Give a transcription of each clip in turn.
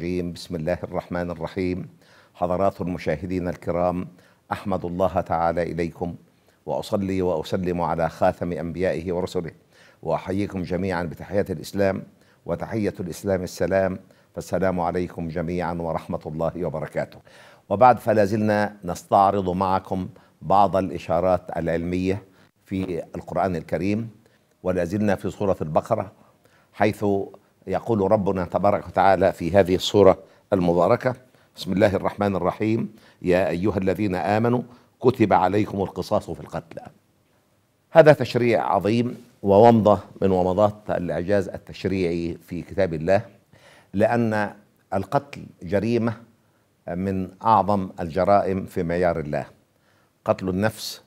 الرجيم بسم الله الرحمن الرحيم حضرات المشاهدين الكرام أحمد الله تعالى إليكم وأصلي وأسلم على خاتم أنبيائه ورسله وأحييكم جميعا بتحية الإسلام وتحية الإسلام السلام فالسلام عليكم جميعا ورحمة الله وبركاته وبعد فلا زلنا نستعرض معكم بعض الإشارات العلمية في القرآن الكريم ولا زلنا في سورة البقرة حيث يقول ربنا تبارك وتعالى في هذه الصورة المباركة بسم الله الرحمن الرحيم يا أيها الذين آمنوا كتب عليكم القصاص في القتلى هذا تشريع عظيم وومضة من ومضات الإعجاز التشريعي في كتاب الله لأن القتل جريمة من أعظم الجرائم في معيار الله قتل النفس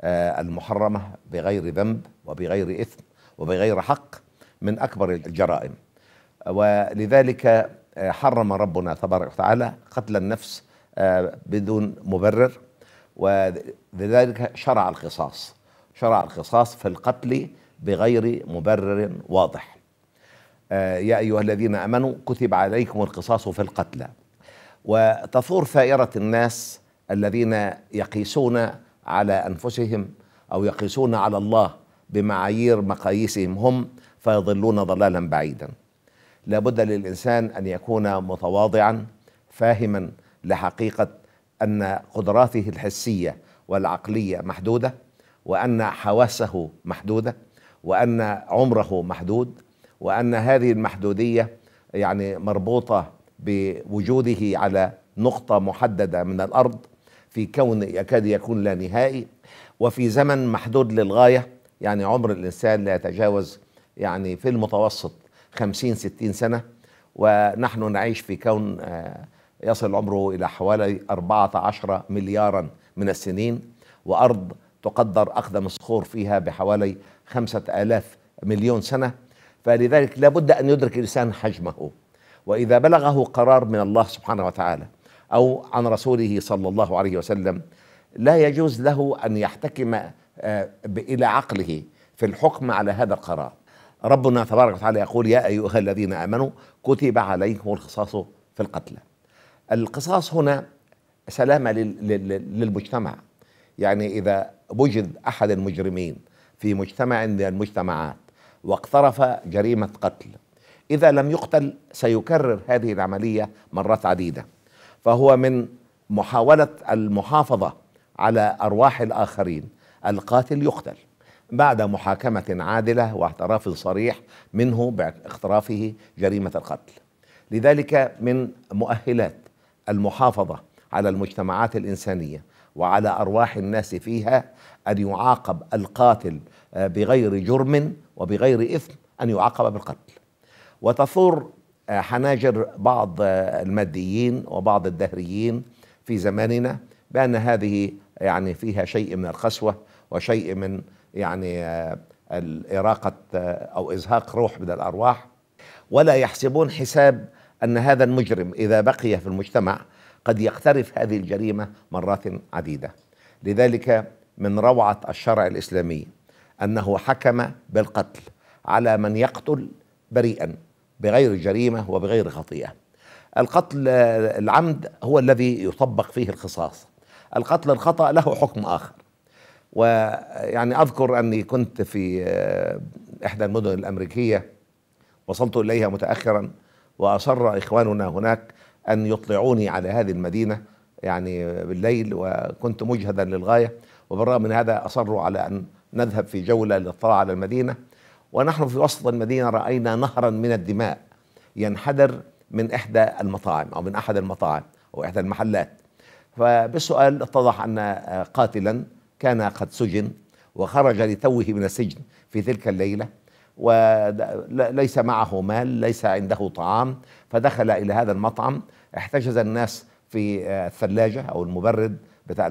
آه، المحرمة بغير ذنب وبغير إثم وبغير حق من أكبر الجرائم ولذلك آه، حرم ربنا تبارك وتعالى قتل النفس آه، بدون مبرر ولذلك شرع القصاص شرع القصاص في القتل بغير مبرر واضح آه، يا أيها الذين أمنوا كتب عليكم القصاص في القتلى وتثور ثائرة الناس الذين يقيسون على أنفسهم أو يقيسون على الله بمعايير مقاييسهم هم فيضلون ضلالا بعيدا لابد للإنسان أن يكون متواضعا فاهما لحقيقة أن قدراته الحسية والعقلية محدودة وأن حواسه محدودة وأن عمره محدود وأن هذه المحدودية يعني مربوطة بوجوده على نقطة محددة من الأرض في كون يكاد يكون لا نهائي وفي زمن محدود للغاية يعني عمر الإنسان لا يتجاوز يعني في المتوسط 50 60 سنة ونحن نعيش في كون آه، يصل عمره إلى حوالي 14 مليارا من السنين وأرض تقدر أقدم الصخور فيها بحوالي 5000 مليون سنة فلذلك لابد أن يدرك الإنسان حجمه وإذا بلغه قرار من الله سبحانه وتعالى أو عن رسوله صلى الله عليه وسلم لا يجوز له أن يحتكم آه، إلى عقله في الحكم على هذا القرار ربنا تبارك وتعالى يقول يا أيها الذين آمنوا كتب عليكم القصاص في القتلى القصاص هنا سلامة للمجتمع يعني إذا وجد أحد المجرمين في مجتمع من المجتمعات واقترف جريمة قتل إذا لم يقتل سيكرر هذه العملية مرات عديدة فهو من محاولة المحافظة على أرواح الآخرين القاتل يقتل بعد محاكمة عادلة واعتراف صريح منه باقترافه جريمة القتل لذلك من مؤهلات المحافظة على المجتمعات الإنسانية وعلى أرواح الناس فيها أن يعاقب القاتل آه، بغير جرم وبغير إثم أن يعاقب بالقتل وتثور آه، حناجر بعض آه، الماديين وبعض الدهريين في زماننا بأن هذه يعني فيها شيء من القسوة وشيء من يعني آه، إراقة آه، أو إزهاق روح من الأرواح ولا يحسبون حساب أن هذا المجرم إذا بقي في المجتمع قد يقترف هذه الجريمة مرات عديدة لذلك من روعة الشرع الإسلامي أنه حكم بالقتل على من يقتل بريئا بغير جريمة وبغير خطيئة القتل آه، العمد هو الذي يطبق فيه القصاص القتل الخطأ له حكم آخر ويعني أذكر أني كنت في آه، إحدى المدن الأمريكية وصلت إليها متأخرا وأصر إخواننا هناك أن يطلعوني على هذه المدينة يعني بالليل وكنت مجهدا للغاية وبالرغم من هذا أصروا على أن نذهب في جولة للاطلاع على المدينة ونحن في وسط المدينة رأينا نهرا من الدماء ينحدر من إحدى المطاعم أو من أحد المطاعم أو إحدى المحلات فبالسؤال اتضح أن آه، قاتلا كان قد سجن وخرج لتوه من السجن في تلك الليلة وليس معه مال ليس عنده طعام فدخل إلى هذا المطعم احتجز الناس في الثلاجة أو المبرد بتاع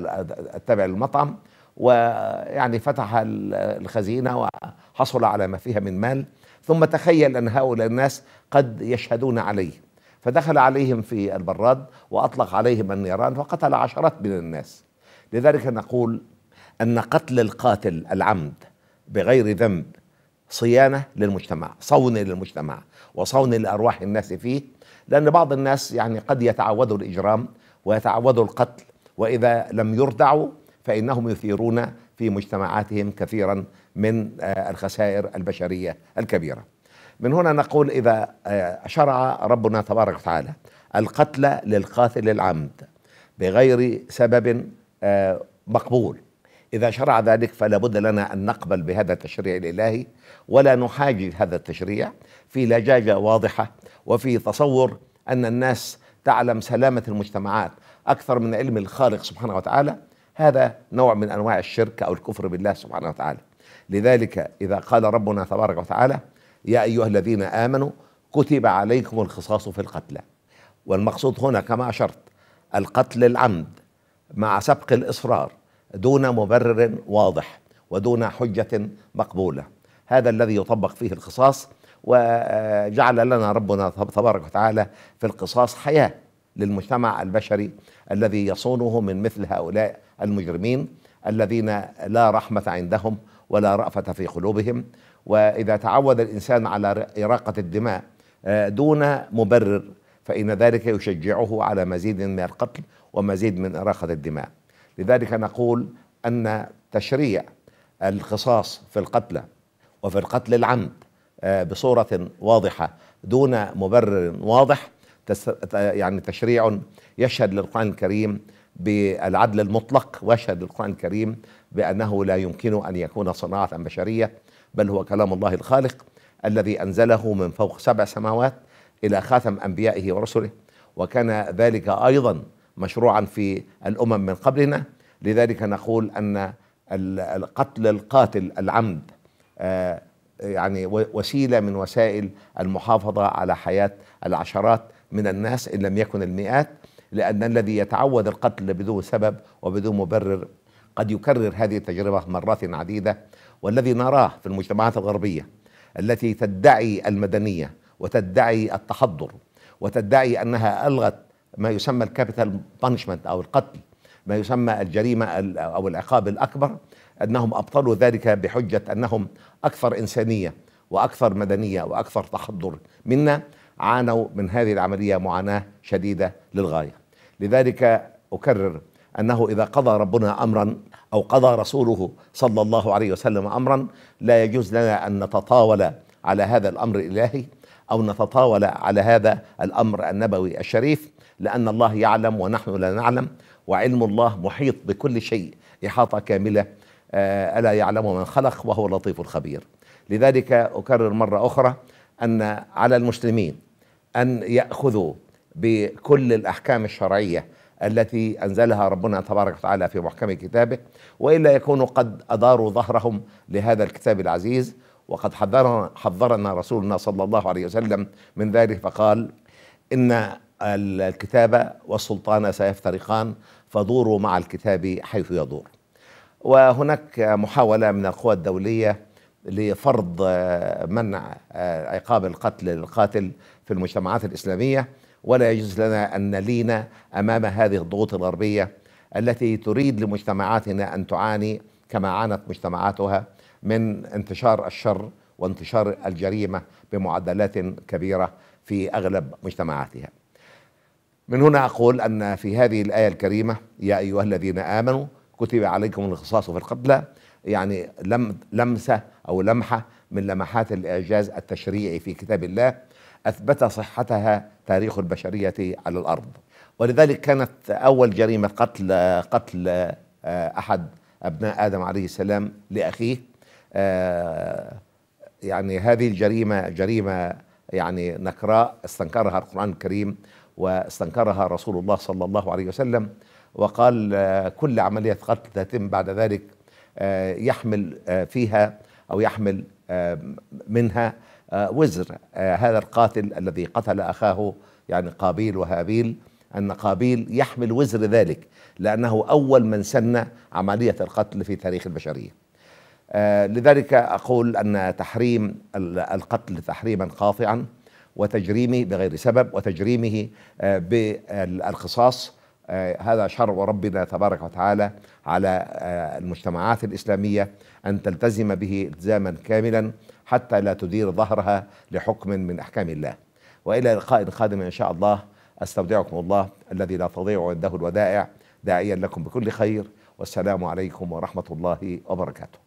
التابع للمطعم ويعني فتح الخزينة وحصل على ما فيها من مال ثم تخيل أن هؤلاء الناس قد يشهدون عليه فدخل عليهم في البراد وأطلق عليهم النيران فقتل عشرات من الناس لذلك نقول أن قتل القاتل العمد بغير ذنب صيانة للمجتمع صون للمجتمع وصون لأرواح الناس فيه لأن بعض الناس يعني قد يتعودوا الإجرام ويتعودوا القتل وإذا لم يردعوا فإنهم يثيرون في مجتمعاتهم كثيرا من آه، الخسائر البشرية الكبيرة من هنا نقول إذا آه، شرع ربنا تبارك وتعالى القتل للقاتل العمد بغير سبب آه، مقبول إذا شرع ذلك فلا بد لنا أن نقبل بهذا التشريع الإلهي ولا نحاجج هذا التشريع في لجاجة واضحة وفي تصور أن الناس تعلم سلامة المجتمعات أكثر من علم الخالق سبحانه وتعالى هذا نوع من أنواع الشرك أو الكفر بالله سبحانه وتعالى لذلك إذا قال ربنا تبارك وتعالى يا أيها الذين آمنوا كتب عليكم الخصاص في القتلى والمقصود هنا كما أشرت القتل العمد مع سبق الإصرار دون مبرر واضح ودون حجة مقبولة هذا الذي يطبق فيه القصاص وجعل لنا ربنا تبارك وتعالى في القصاص حياة للمجتمع البشري الذي يصونه من مثل هؤلاء المجرمين الذين لا رحمة عندهم ولا رأفة في قلوبهم وإذا تعود الإنسان على إراقة الدماء آه، دون مبرر فإن ذلك يشجعه على مزيد من القتل ومزيد من إراقة الدماء لذلك نقول أن تشريع القصاص في القتلى وفي القتل العمد آه، بصورة واضحة دون مبرر واضح يعني تشريع يشهد للقرآن الكريم بالعدل المطلق ويشهد للقرآن الكريم بأنه لا يمكن أن يكون صناعة بشرية بل هو كلام الله الخالق الذي أنزله من فوق سبع سماوات إلى خاتم أنبيائه ورسله وكان ذلك أيضا مشروعا في الأمم من قبلنا لذلك نقول أن القتل القاتل العمد آه، يعني وسيلة من وسائل المحافظة على حياة العشرات من الناس إن لم يكن المئات لأن الذي يتعود القتل بدون سبب وبدون مبرر قد يكرر هذه التجربة مرات عديدة والذي نراه في المجتمعات الغربية التي تدعي المدنية وتدعي التحضر وتدعي أنها ألغت ما يسمى الكابيتال بانشمنت او القتل ما يسمى الجريمه او العقاب الاكبر انهم ابطلوا ذلك بحجه انهم اكثر انسانيه واكثر مدنيه واكثر تحضر منا عانوا من هذه العمليه معاناه شديده للغايه لذلك اكرر انه اذا قضى ربنا امرا او قضى رسوله صلى الله عليه وسلم امرا لا يجوز لنا ان نتطاول على هذا الامر الالهي او نتطاول على هذا الامر النبوي الشريف لأن الله يعلم ونحن لا نعلم وعلم الله محيط بكل شيء إحاطة كاملة آه، ألا يعلم من خلق وهو اللطيف الخبير لذلك أكرر مرة أخرى أن على المسلمين أن يأخذوا بكل الأحكام الشرعية التي أنزلها ربنا تبارك وتعالى في محكم كتابه وإلا يكونوا قد أداروا ظهرهم لهذا الكتاب العزيز وقد حذرنا, حذرنا رسولنا صلى الله عليه وسلم من ذلك فقال إن الكتابة والسلطان سيفترقان فدوروا مع الكتاب حيث يدور وهناك محاولة من القوى الدولية لفرض منع آه، عقاب القتل للقاتل في المجتمعات الإسلامية ولا يجوز لنا أن نلين أمام هذه الضغوط الغربية التي تريد لمجتمعاتنا أن تعاني كما عانت مجتمعاتها من انتشار الشر وانتشار الجريمة بمعدلات كبيرة في أغلب مجتمعاتها من هنا أقول أن في هذه الآية الكريمة يا أيها الذين آمنوا كتب عليكم الخصاص في القتلى يعني لم لمسة أو لمحة من لمحات الإعجاز التشريعي في كتاب الله أثبت صحتها تاريخ البشرية على الأرض ولذلك كانت أول جريمة قتل قتل آه، أحد أبناء آدم عليه السلام لأخيه آه، يعني هذه الجريمة جريمة يعني نكراء استنكرها القرآن الكريم واستنكرها رسول الله صلى الله عليه وسلم وقال آه، كل عملية قتل تتم بعد ذلك آه، يحمل آه، فيها أو يحمل منها وزر هذا القاتل الذي قتل أخاه يعني قابيل وهابيل أن قابيل يحمل وزر ذلك لأنه أول من سن عملية القتل في تاريخ البشرية لذلك أقول أن تحريم القتل تحريما قاطعا وتجريمه بغير سبب وتجريمه آه، بالقصاص آه، هذا شرع ربنا تبارك وتعالى على آه، المجتمعات الإسلامية أن تلتزم به التزاما كاملا حتى لا تدير ظهرها لحكم من أحكام الله وإلى لقاء قادم إن شاء الله أستودعكم الله الذي لا تضيع عنده الودائع داعيا لكم بكل خير والسلام عليكم ورحمة الله وبركاته